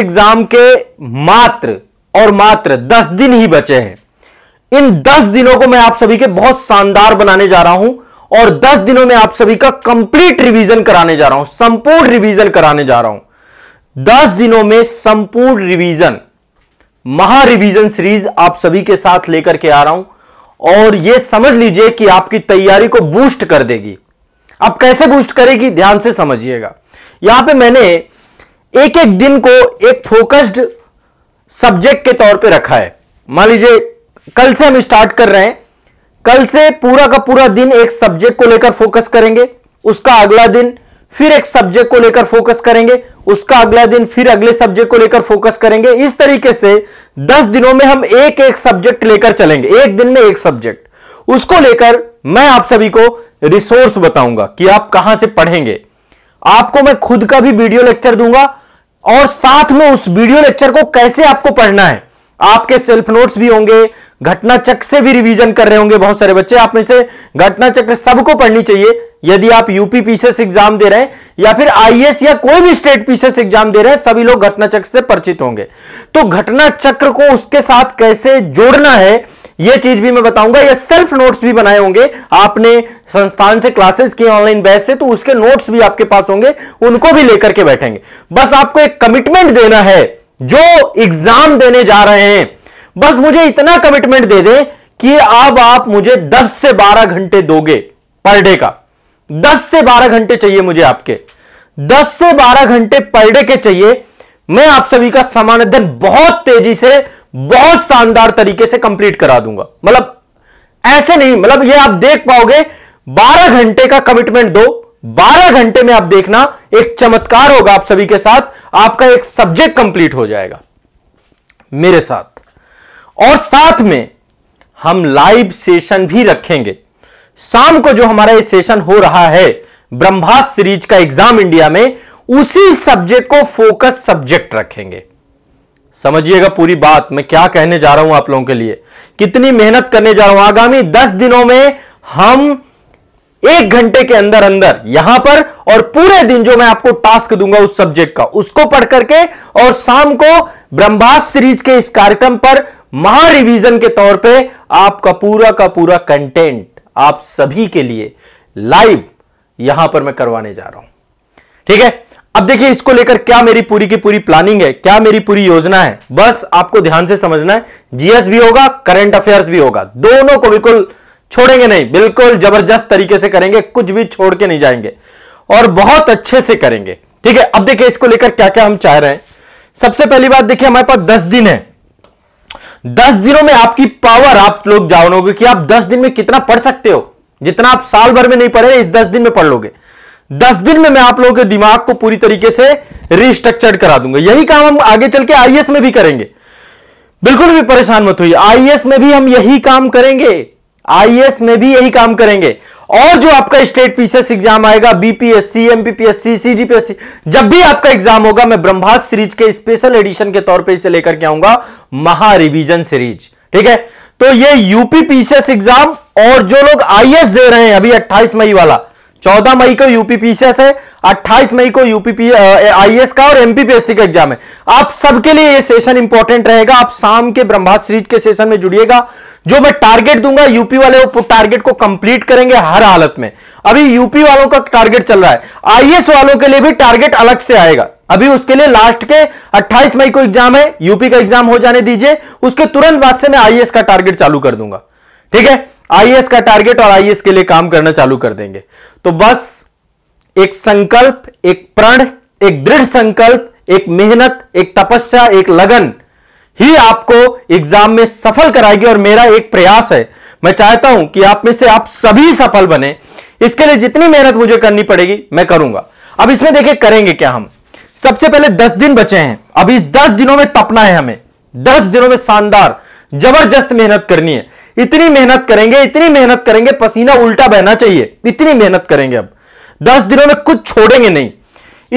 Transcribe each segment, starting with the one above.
exam के मात्र और मात्र दस दिन ही बचे हैं इन दस दिनों को मैं आप सभी के बहुत शानदार बनाने जा रहा हूं और दस दिनों में आप सभी का कंप्लीट रिवीजन कराने जा रहा हूं संपूर्ण रिवीजन कराने जा रहा हूं दस दिनों में संपूर्ण रिवीजन महा रिवीजन सीरीज आप सभी के साथ लेकर के आ रहा हूं और यह समझ लीजिए कि आपकी तैयारी को बूस्ट कर देगी आप कैसे बूस्ट करेगी ध्यान से समझिएगा यहां पे मैंने एक एक दिन को एक फोकस्ड सब्जेक्ट के तौर पे रखा है मान लीजिए कल से हम स्टार्ट कर रहे हैं कल से पूरा का पूरा दिन एक सब्जेक्ट को लेकर फोकस करेंगे उसका अगला दिन फिर एक सब्जेक्ट को लेकर फोकस करेंगे उसका अगला दिन फिर अगले सब्जेक्ट को लेकर फोकस करेंगे इस तरीके से दस दिनों में हम एक एक सब्जेक्ट लेकर चलेंगे एक दिन में एक सब्जेक्ट उसको लेकर मैं आप सभी को रिसोर्स बताऊंगा कि आप कहां से पढ़ेंगे आपको मैं खुद का भी वीडियो लेक्चर दूंगा और साथ में उस वीडियो लेक्चर को कैसे आपको पढ़ना है आपके सेल्फ नोट्स भी होंगे घटना चक्र से भी रिवीजन कर रहे होंगे बहुत सारे बच्चे आप में से घटना चक्र सबको पढ़नी चाहिए यदि आप यूपी पीसीएस एग्जाम दे रहे हैं या फिर आईएएस या कोई भी स्टेट पीसीएस एग्जाम दे रहे हैं सभी लोग घटना चक्र से परिचित होंगे तो घटना चक्र को उसके साथ कैसे जोड़ना है ये चीज भी मैं बताऊंगा ये सेल्फ नोट्स भी बनाए होंगे आपने संस्थान से क्लासेस की ऑनलाइन बैच से तो उसके नोट्स भी आपके पास होंगे उनको भी लेकर के बैठेंगे बस आपको एक कमिटमेंट देना है जो एग्जाम देने जा रहे हैं बस मुझे इतना कमिटमेंट दे दे कि अब आप मुझे 10 से 12 घंटे दोगे पर डे का 10 से 12 घंटे चाहिए मुझे आपके 10 से 12 घंटे पर डे के चाहिए मैं आप सभी का समानधन बहुत तेजी से बहुत शानदार तरीके से कंप्लीट करा दूंगा मतलब ऐसे नहीं मतलब ये आप देख पाओगे 12 घंटे का कमिटमेंट दो 12 घंटे में आप देखना एक चमत्कार होगा आप सभी के साथ आपका एक सब्जेक्ट कंप्लीट हो जाएगा मेरे साथ और साथ में हम लाइव सेशन भी रखेंगे शाम को जो हमारा ये सेशन हो रहा है ब्रह्मास्त्र सीरीज का एग्जाम इंडिया में उसी सब्जेक्ट को फोकस सब्जेक्ट रखेंगे समझिएगा पूरी बात मैं क्या कहने जा रहा हूं आप लोगों के लिए कितनी मेहनत करने जा रहा हूं आगामी दस दिनों में हम एक घंटे के अंदर अंदर यहां पर और पूरे दिन जो मैं आपको टास्क दूंगा उस सब्जेक्ट का उसको पढ़ करके और शाम को ब्रह्मास सीरीज के इस कार्यक्रम पर महारिविजन के तौर पे आपका पूरा का पूरा कंटेंट आप सभी के लिए लाइव यहां पर मैं करवाने जा रहा हूं ठीक है अब देखिए इसको लेकर क्या मेरी पूरी की पूरी प्लानिंग है क्या मेरी पूरी योजना है बस आपको ध्यान से समझना है जीएस भी होगा करंट अफेयर्स भी होगा दोनों को बिल्कुल छोड़ेंगे नहीं बिल्कुल जबरदस्त तरीके से करेंगे कुछ भी छोड़ के नहीं जाएंगे और बहुत अच्छे से करेंगे ठीक है अब देखिए इसको लेकर क्या क्या हम चाह रहे हैं सबसे पहली बात देखिए हमारे पास दस दिन है दस दिनों में आपकी पावर आप लोग जानोगे कि आप दस दिन में कितना पढ़ सकते हो जितना आप साल भर में नहीं पढ़े इस दस दिन में पढ़ लोगे दस दिन में मैं आप लोगों के दिमाग को पूरी तरीके से रिस्ट्रक्चर्ड करा दूंगा यही काम हम आगे चल के आईएएस में भी करेंगे बिल्कुल भी परेशान मत होइए आईएएस में भी हम यही काम करेंगे आईएएस में भी यही काम करेंगे और जो आपका स्टेट पीसीएस एग्जाम आएगा बीपीएससी एमपीपीएससी सीजीपीएससी जब भी आपका एग्जाम होगा मैं ब्रह्मास सीरीज के स्पेशल एडिशन के तौर पर इसे लेकर के आऊंगा महा सीरीज ठीक है तो ये यूपी पीसीएस एग्जाम और जो लोग आईएएस दे रहे हैं अभी 28 मई वाला चौदह मई को यूपीपीसीएस है 28 मई को यूपीपी आईएएस का और एमपीपीएससी का एग्जाम है आप सबके लिए ये सेशन इंपॉर्टेंट रहेगा आप शाम के ब्रह्मास सीरीज के सेशन में जुड़िएगा जो मैं टारगेट दूंगा यूपी वाले वो टारगेट को कंप्लीट करेंगे हर हालत में अभी यूपी वालों का टारगेट चल रहा है आईएएस वालों के लिए भी टारगेट अलग से आएगा अभी उसके लिए लास्ट के 28 मई को एग्जाम है यूपी का एग्जाम हो जाने दीजिए उसके तुरंत बाद से मैं आईएएस का टारगेट चालू कर दूंगा ठीक है आईएएस का टारगेट और आईएएस के लिए काम करना चालू कर देंगे तो बस एक संकल्प एक प्रण एक दृढ़ संकल्प एक मेहनत एक तपस्या एक लगन ही आपको एग्जाम में सफल कराएगी और मेरा एक प्रयास है मैं चाहता हूं कि आप में से आप सभी सफल बने इसके लिए जितनी मेहनत मुझे करनी पड़ेगी मैं करूंगा अब इसमें देखिए करेंगे क्या हम सबसे पहले दस दिन बचे हैं अभी दस दिनों में तपना है हमें दस दिनों में शानदार जबरदस्त मेहनत करनी है इतनी मेहनत करेंगे इतनी मेहनत करेंगे पसीना उल्टा बहना चाहिए इतनी मेहनत करेंगे अब दस दिनों में कुछ छोड़ेंगे नहीं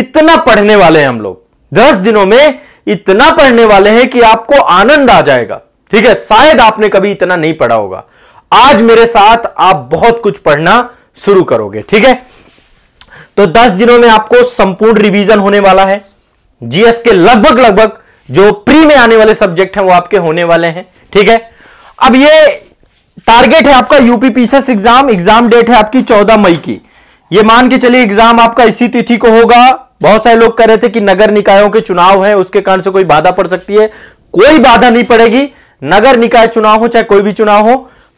इतना पढ़ने वाले हैं हम लोग दस दिनों में इतना पढ़ने वाले हैं कि आपको आनंद आ जाएगा ठीक है शायद आपने कभी इतना नहीं पढ़ा होगा आज मेरे साथ आप बहुत कुछ पढ़ना शुरू करोगे ठीक है तो दस दिनों में आपको संपूर्ण रिवीजन होने वाला है जीएस के लगभग लगभग जो प्री में आने वाले सब्जेक्ट हैं वो आपके होने वाले हैं ठीक है अब ये टारगेट है आपका UP PCS exam exam date है आपकी चौदह मई की ये मान के चलिए एग्जाम आपका इसी तिथि को होगा बहुत सारे लोग कह रहे थे कि नगर निकायों के चुनाव है उसके कारण से कोई बाधा पड़ सकती है कोई बाधा नहीं पड़ेगी नगर निकाय चुनाव हो चाहे कोई भी चुनाव हो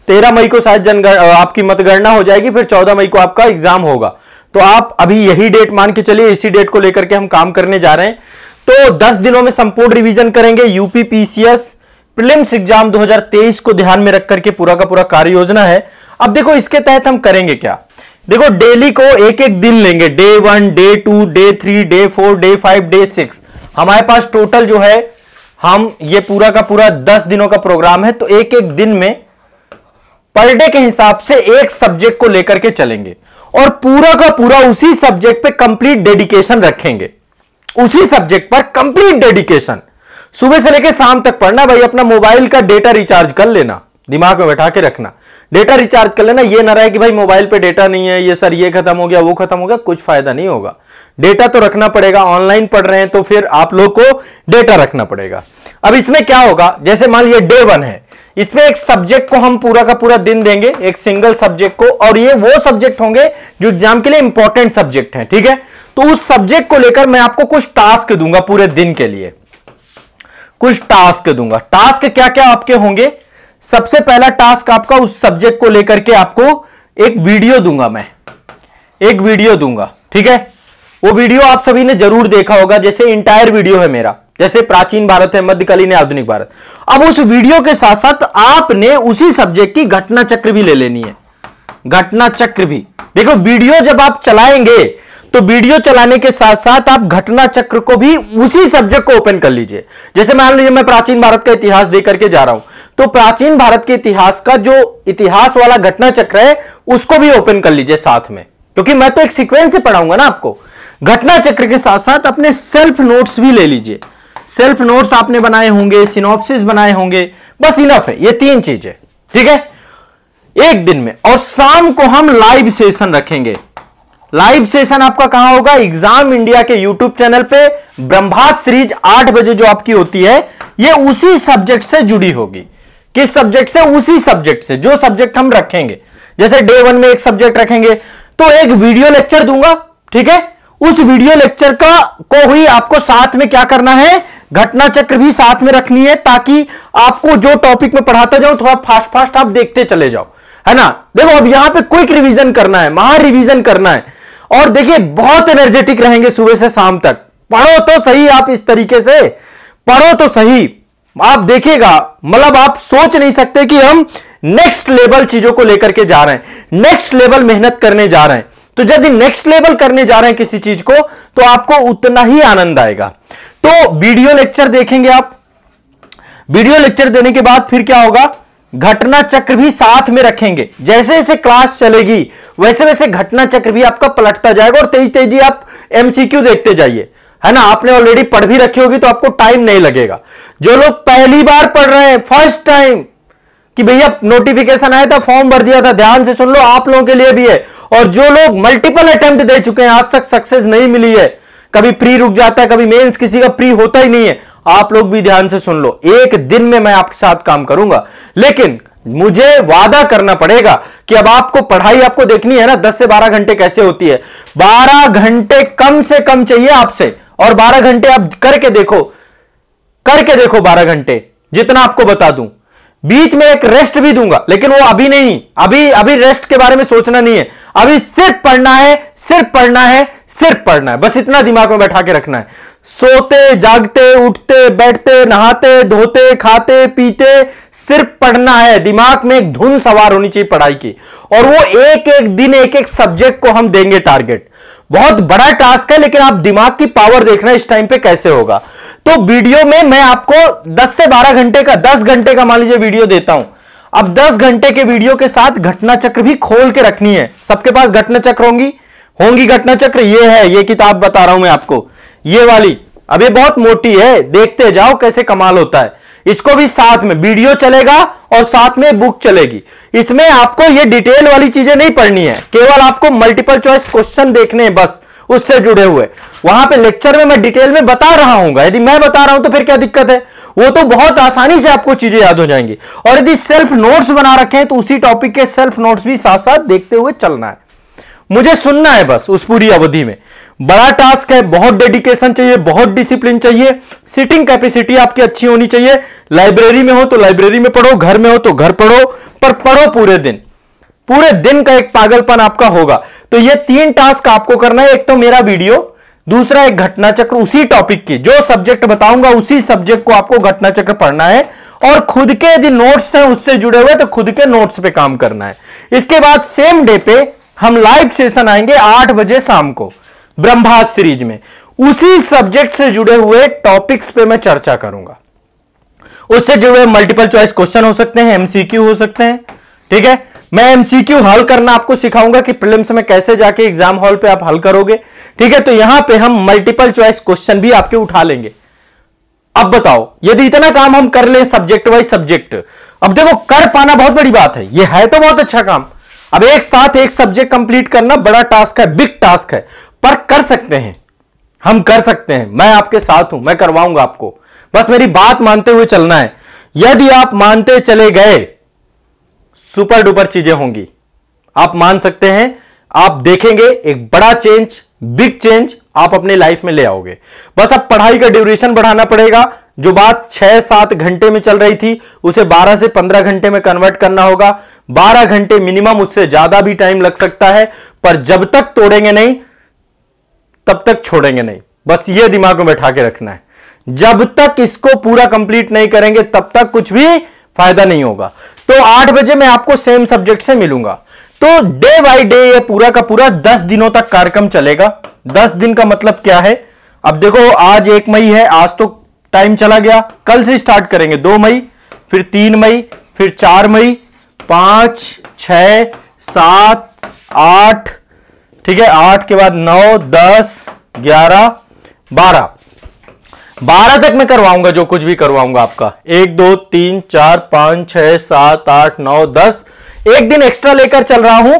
तेरह मई को शायद जनगण आपकी मतगणना हो जाएगी फिर चौदह मई को आपका एग्जाम होगा तो आप अभी यही डेट मान के चलिए इसी डेट को लेकर के हम काम करने जा रहे हैं तो दस दिनों में संपूर्ण रिविजन करेंगे यूपी पीसीएस प्रिलिम्स एग्जाम 2023 को ध्यान में रखकर के पूरा का पूरा कार्य योजना है अब देखो इसके तहत हम करेंगे क्या देखो डेली को एक एक दिन लेंगे day one day two day three day four day five day six हमारे पास टोटल जो है हम ये पूरा का पूरा दस दिनों का प्रोग्राम है तो एक एक दिन में पर डे के हिसाब से एक सब्जेक्ट को लेकर के चलेंगे और पूरा का पूरा उसी सब्जेक्ट पे कंप्लीट डेडिकेशन रखेंगे उसी सब्जेक्ट पर कंप्लीट डेडिकेशन सुबह से लेकर शाम तक पढ़ना भाई अपना मोबाइल का डेटा रिचार्ज कर लेना दिमाग में बैठा के रखना डेटा रिचार्ज कर लेना ये ना रहे कि भाई मोबाइल पे डेटा नहीं है ये सर ये खत्म हो गया वो खत्म हो गया कुछ फायदा नहीं होगा डेटा तो रखना पड़ेगा ऑनलाइन पढ़ रहे हैं तो फिर आप लोग को डेटा रखना पड़ेगा अब इसमें क्या होगा जैसे मान लीजिए डे वन है इसमें एक सब्जेक्ट को हम पूरा का पूरा दिन देंगे एक सिंगल सब्जेक्ट को और ये वो सब्जेक्ट होंगे जो एग्जाम के लिए इंपॉर्टेंट सब्जेक्ट है ठीक है तो उस सब्जेक्ट को लेकर मैं आपको कुछ टास्क दूंगा पूरे दिन के लिए कुछ टास्क दूंगा टास्क क्या क्या आपके होंगे सबसे पहला टास्क आपका उस सब्जेक्ट को लेकर के आपको एक वीडियो दूंगा मैं एक वीडियो दूंगा ठीक है वो वीडियो आप सभी ने जरूर देखा होगा जैसे इंटायर वीडियो है मेरा जैसे प्राचीन भारत है मध्यकालीन आधुनिक भारत अब उस वीडियो के साथ साथ आपने उसी सब्जेक्ट की घटना चक्र भी ले लेनी है घटना चक्र भी देखो वीडियो जब आप चलाएंगे तो वीडियो चलाने के साथ साथ आप घटना चक्र को भी उसी सब्जेक्ट को ओपन कर लीजिए जैसे मान लीजिए मैं प्राचीन भारत का इतिहास दे करके जा रहा हूं तो प्राचीन भारत के इतिहास का जो इतिहास वाला घटना चक्र है उसको भी ओपन कर लीजिए साथ में क्योंकि मैं तो एक सिक्वेंस से पढ़ाऊंगा ना आपको घटना चक्र के साथ साथ अपने सेल्फ नोट्स भी ले लीजिए सेल्फ नोट्स आपने बनाए होंगे सिनोप्सिस बनाए होंगे बस इनफ है ये तीन चीजें ठीक है एक दिन में और शाम को हम लाइव सेशन रखेंगे लाइव सेशन आपका कहां होगा एग्जाम इंडिया के यूट्यूब चैनल पे ब्रह्मास सीरीज आठ बजे जो आपकी होती है ये उसी सब्जेक्ट से जुड़ी होगी किस सब्जेक्ट से उसी सब्जेक्ट से जो सब्जेक्ट हम रखेंगे जैसे डे वन में एक सब्जेक्ट रखेंगे तो एक वीडियो लेक्चर दूंगा ठीक है उस वीडियो लेक्चर का को ही आपको साथ में क्या करना है घटना चक्र भी साथ में रखनी है ताकि आपको जो टॉपिक में पढ़ाता जाऊं थोड़ा फास्ट फास्ट आप देखते चले जाओ है ना देखो अब यहां पे क्विक रिवीजन करना है महा रिवीजन करना है और देखिए बहुत एनर्जेटिक रहेंगे सुबह से शाम तक पढ़ो तो सही आप इस तरीके से पढ़ो तो सही आप देखिएगा मतलब आप सोच नहीं सकते कि हम नेक्स्ट लेवल चीजों को लेकर के जा रहे हैं नेक्स्ट लेवल मेहनत करने जा रहे हैं तो यदि नेक्स्ट लेवल करने जा रहे हैं किसी चीज को तो आपको उतना ही आनंद आएगा तो वीडियो लेक्चर देखेंगे आप वीडियो लेक्चर देने के बाद फिर क्या होगा घटना चक्र भी साथ में रखेंगे जैसे जैसे क्लास चलेगी वैसे वैसे घटना चक्र भी आपका पलटता जाएगा और तेजी तेजी आप एमसीक्यू देखते जाइए है ना आपने ऑलरेडी पढ़ भी रखी होगी तो आपको टाइम नहीं लगेगा जो लोग पहली बार पढ़ रहे हैं फर्स्ट टाइम कि भैया नोटिफिकेशन आया था फॉर्म भर दिया था ध्यान से सुन लो आप लोगों के लिए भी है और जो लोग मल्टीपल अटेम्प्ट दे चुके हैं आज तक सक्सेस नहीं मिली है कभी प्री रुक जाता है कभी मेंस किसी का प्री होता ही नहीं है आप लोग भी ध्यान से सुन लो एक दिन में मैं आपके साथ काम करूंगा लेकिन मुझे वादा करना पड़ेगा कि अब आपको पढ़ाई आपको देखनी है ना दस से बारह घंटे कैसे होती है बारह घंटे कम से कम चाहिए आपसे और बारह घंटे आप करके देखो करके देखो बारह घंटे जितना आपको बता दूं बीच में एक रेस्ट भी दूंगा लेकिन वो अभी नहीं अभी अभी रेस्ट के बारे में सोचना नहीं है अभी सिर्फ पढ़ना है सिर्फ पढ़ना है सिर्फ पढ़ना है बस इतना दिमाग में बैठा के रखना है सोते जागते उठते बैठते नहाते धोते खाते पीते सिर्फ पढ़ना है दिमाग में एक धुन सवार होनी चाहिए पढ़ाई की और वो एक एक दिन एक एक सब्जेक्ट को हम देंगे टारगेट बहुत बड़ा टास्क है लेकिन आप दिमाग की पावर देखना इस टाइम पे कैसे होगा तो वीडियो में मैं आपको 10 से 12 घंटे का 10 घंटे का मान लीजिए वीडियो देता हूं अब 10 घंटे के वीडियो के साथ घटना चक्र भी खोल के रखनी है सबके पास घटना चक्र होंगी होंगी घटना चक्र ये है ये किताब बता रहा हूं मैं आपको ये वाली अब ये बहुत मोटी है देखते जाओ कैसे कमाल होता है इसको भी साथ में वीडियो चलेगा और साथ में बुक चलेगी इसमें आपको ये डिटेल वाली चीजें नहीं पढ़नी है केवल आपको मल्टीपल चॉइस क्वेश्चन देखने हैं बस उससे जुड़े हुए वहां पे लेक्चर में मैं डिटेल में बता रहा हूं यदि मैं बता रहा हूं तो फिर क्या दिक्कत है वो तो बहुत आसानी से आपको चीजें याद हो जाएंगी और यदि सेल्फ नोट्स बना रखे हैं तो उसी टॉपिक के सेल्फ नोट्स भी साथ साथ देखते हुए चलना है मुझे सुनना है बस उस पूरी अवधि में बड़ा टास्क है बहुत डेडिकेशन चाहिए बहुत डिसिप्लिन चाहिए सिटिंग कैपेसिटी आपकी अच्छी होनी चाहिए लाइब्रेरी में हो तो लाइब्रेरी में पढ़ो घर में हो तो घर पढ़ो पर पढ़ो पूरे दिन पूरे दिन का एक पागलपन आपका होगा तो ये तीन टास्क आपको करना है एक तो मेरा वीडियो दूसरा एक घटना चक्र उसी टॉपिक की जो सब्जेक्ट बताऊंगा उसी सब्जेक्ट को आपको घटना चक्र पढ़ना है और खुद के यदि नोट्स हैं उससे जुड़े हुए तो खुद के नोट्स पे काम करना है इसके बाद सेम डे पे हम लाइव सेशन आएंगे आठ बजे शाम को ब्रह्मास सीरीज में उसी सब्जेक्ट से जुड़े हुए टॉपिक्स पे मैं चर्चा करूंगा उससे जुड़े मल्टीपल चॉइस क्वेश्चन हो सकते हैं एमसीक्यू हो सकते हैं ठीक है मैं एमसीक्यू हल करना आपको सिखाऊंगा कि प्रिलिम्स में कैसे जाके एग्जाम हॉल पे आप हल करोगे ठीक है तो यहां पे हम मल्टीपल चॉइस क्वेश्चन भी आपके उठा लेंगे अब बताओ यदि इतना काम हम कर ले सब्जेक्ट वाइज सब्जेक्ट अब देखो कर पाना बहुत बड़ी बात है ये है तो बहुत अच्छा काम अब एक साथ एक सब्जेक्ट कंप्लीट करना बड़ा टास्क है बिग टास्क है पर कर सकते हैं हम कर सकते हैं मैं आपके साथ हूं मैं करवाऊंगा आपको बस मेरी बात मानते हुए चलना है यदि आप मानते चले गए सुपर डुपर चीजें होंगी आप मान सकते हैं आप देखेंगे एक बड़ा चेंज बिग चेंज आप अपने लाइफ में ले आओगे बस अब पढ़ाई का ड्यूरेशन बढ़ाना पड़ेगा जो बात छह सात घंटे में चल रही थी उसे बारह से पंद्रह घंटे में कन्वर्ट करना होगा बारह घंटे मिनिमम उससे ज्यादा भी टाइम लग सकता है पर जब तक तोड़ेंगे नहीं तब तक छोड़ेंगे नहीं बस ये दिमाग में बैठा के रखना है जब तक इसको पूरा कंप्लीट नहीं करेंगे तब तक कुछ भी फायदा नहीं होगा तो आठ बजे मैं आपको सेम सब्जेक्ट से मिलूंगा तो डे बाई डे ये पूरा का पूरा दस दिनों तक कार्यक्रम चलेगा दस दिन का मतलब क्या है अब देखो आज एक मई है आज तो टाइम चला गया कल से स्टार्ट करेंगे दो मई फिर तीन मई फिर चार मई पांच छ सात आठ ठीक है आठ के बाद नौ दस ग्यारह बारह बारह तक मैं करवाऊंगा जो कुछ भी करवाऊंगा आपका एक दो तीन चार पांच छह सात आठ नौ दस एक दिन एक्स्ट्रा लेकर चल रहा हूं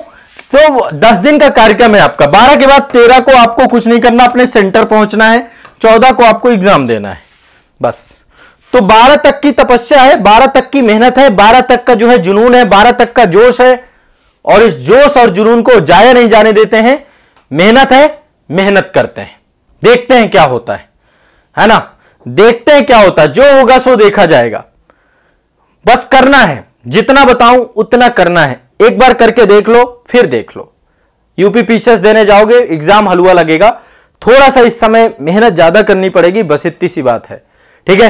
तो दस दिन का कार्यक्रम है आपका बारह के बाद तेरह को आपको कुछ नहीं करना अपने सेंटर पहुंचना है चौदह को आपको एग्जाम देना है बस तो बारह तक की तपस्या है बारह तक की मेहनत है बारह तक का जो है जुनून है बारह तक का जोश है और इस जोश और जुनून को जाया नहीं जाने देते हैं मेहनत है मेहनत करते हैं देखते हैं क्या होता है है ना देखते हैं क्या होता है जो होगा सो देखा जाएगा बस करना है जितना बताऊं उतना करना है एक बार करके देख लो फिर देख लो यूपी पीसीएस देने जाओगे एग्जाम हलवा लगेगा थोड़ा सा इस समय मेहनत ज्यादा करनी पड़ेगी बस इतनी सी बात है ठीक है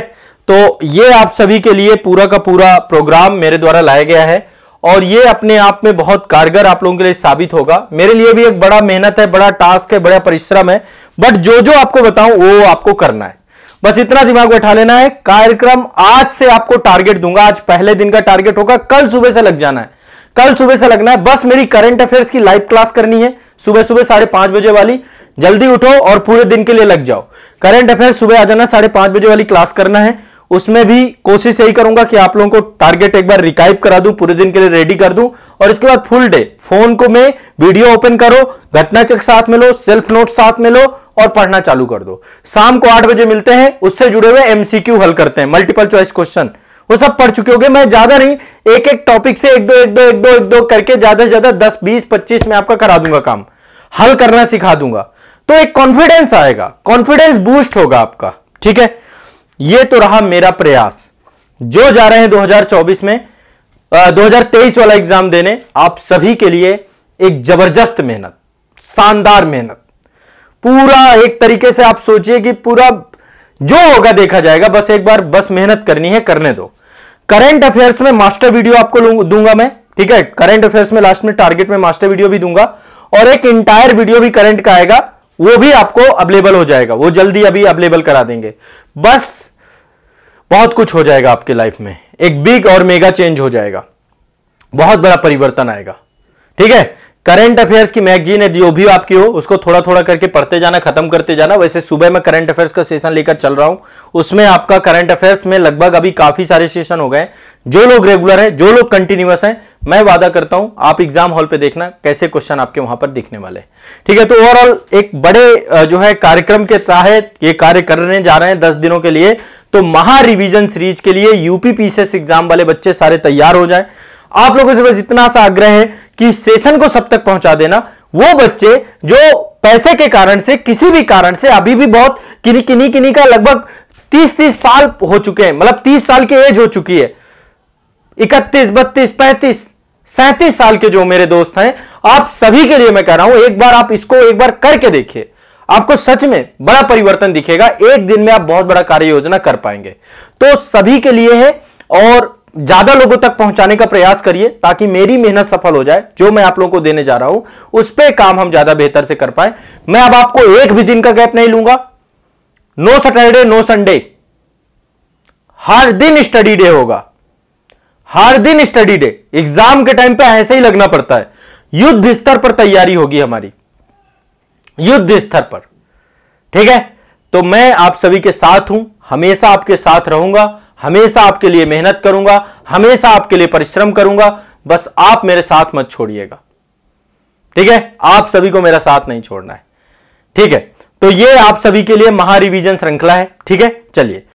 तो ये आप सभी के लिए पूरा का पूरा प्रोग्राम मेरे द्वारा लाया गया है और ये अपने आप में बहुत कारगर आप लोगों के लिए साबित होगा मेरे लिए भी एक बड़ा मेहनत है बड़ा टास्क है बड़ा परिश्रम है बट जो जो आपको बताऊं वो आपको करना है बस इतना दिमाग बैठा लेना है कार्यक्रम आज से आपको टारगेट दूंगा आज पहले दिन का टारगेट होगा कल सुबह से लग जाना है कल सुबह से लगना है बस मेरी करंट अफेयर्स की लाइव क्लास करनी है सुबह सुबह साढ़े पांच बजे वाली जल्दी उठो और पूरे दिन के लिए लग जाओ करंट अफेयर सुबह आ जाना साढ़े पांच बजे वाली क्लास करना है उसमें भी कोशिश यही करूंगा कि आप लोगों को टारगेट एक बार रिकाइव करा दूं पूरे दिन के लिए रेडी कर दूं और इसके बाद फुल डे फोन को मैं वीडियो ओपन करो घटनाचक साथ में लो सेल्फ नोट साथ में लो और पढ़ना चालू कर दो शाम को आठ बजे मिलते हैं उससे जुड़े हुए एमसीक्यू हल करते हैं मल्टीपल चॉइस क्वेश्चन वो सब पढ़ चुके होंगे मैं ज्यादा नहीं एक एक टॉपिक से एक दो एक दो एक दो एक दो करके ज्यादा से ज्यादा दस बीस पच्चीस में आपका करा दूंगा काम हल करना सिखा दूंगा तो एक कॉन्फिडेंस आएगा कॉन्फिडेंस बूस्ट होगा आपका ठीक है ये तो रहा मेरा प्रयास जो जा रहे हैं 2024 में आ, 2023 वाला एग्जाम देने आप सभी के लिए एक जबरदस्त मेहनत शानदार मेहनत पूरा एक तरीके से आप सोचिए कि पूरा जो होगा देखा जाएगा बस एक बार बस मेहनत करनी है करने दो करंट अफेयर्स में मास्टर वीडियो आपको दूंगा मैं ठीक है करंट अफेयर्स में लास्ट में टारगेट में मास्टर वीडियो भी दूंगा और एक इंटायर वीडियो भी करंट का आएगा वो भी आपको अवेलेबल हो जाएगा वो जल्दी अभी अवेलेबल करा देंगे बस बहुत कुछ हो जाएगा आपके लाइफ में एक बिग और मेगा चेंज हो जाएगा बहुत बड़ा परिवर्तन आएगा ठीक है करंट अफेयर्स की मैगजीन है जो भी आपकी हो उसको थोड़ा थोड़ा करके पढ़ते जाना खत्म करते जाना वैसे सुबह मैं करंट अफेयर्स का सेशन लेकर चल रहा हूं उसमें आपका करंट अफेयर्स में लगभग अभी काफी सारे सेशन हो गए जो लोग रेगुलर हैं जो लोग कंटिन्यूस हैं मैं वादा करता हूं आप एग्जाम हॉल पे देखना कैसे क्वेश्चन आपके वहां पर दिखने वाले ठीक है तो ओवरऑल एक बड़े जो है कार्यक्रम के तहत ये कार्य करने जा रहे हैं दस दिनों के लिए तो महा रिविजन सीरीज के लिए यूपी पीसीएस एग्जाम वाले बच्चे सारे तैयार हो जाए आप लोगों से बस इतना सा आग्रह है कि सेशन को सब तक पहुंचा देना वो बच्चे जो पैसे के कारण से किसी भी कारण से अभी भी बहुत किनी किनी किनी का लगभग तीस तीस साल हो चुके हैं मतलब तीस साल की एज हो चुकी है इकतीस बत्तीस पैंतीस सैंतीस साल के जो मेरे दोस्त हैं आप सभी के लिए मैं कह रहा हूं एक बार आप इसको एक बार करके देखिए आपको सच में बड़ा परिवर्तन दिखेगा एक दिन में आप बहुत बड़ा कार्य योजना कर पाएंगे तो सभी के लिए है और ज्यादा लोगों तक पहुंचाने का प्रयास करिए ताकि मेरी मेहनत सफल हो जाए जो मैं आप लोगों को देने जा रहा हूं उस पर काम हम ज्यादा बेहतर से कर पाए मैं अब आपको एक भी दिन का गैप नहीं लूंगा नो सैटरडे नो संडे हर दिन स्टडी डे होगा हर दिन स्टडी डे एग्जाम के टाइम पे ऐसे ही लगना पड़ता है युद्ध स्तर पर तैयारी होगी हमारी युद्ध स्तर पर ठीक है तो मैं आप सभी के साथ हूं हमेशा आपके साथ रहूंगा हमेशा आपके लिए मेहनत करूंगा हमेशा आपके लिए परिश्रम करूंगा बस आप मेरे साथ मत छोड़िएगा ठीक है आप सभी को मेरा साथ नहीं छोड़ना है ठीक है तो ये आप सभी के लिए महारिविजन श्रृंखला है ठीक है चलिए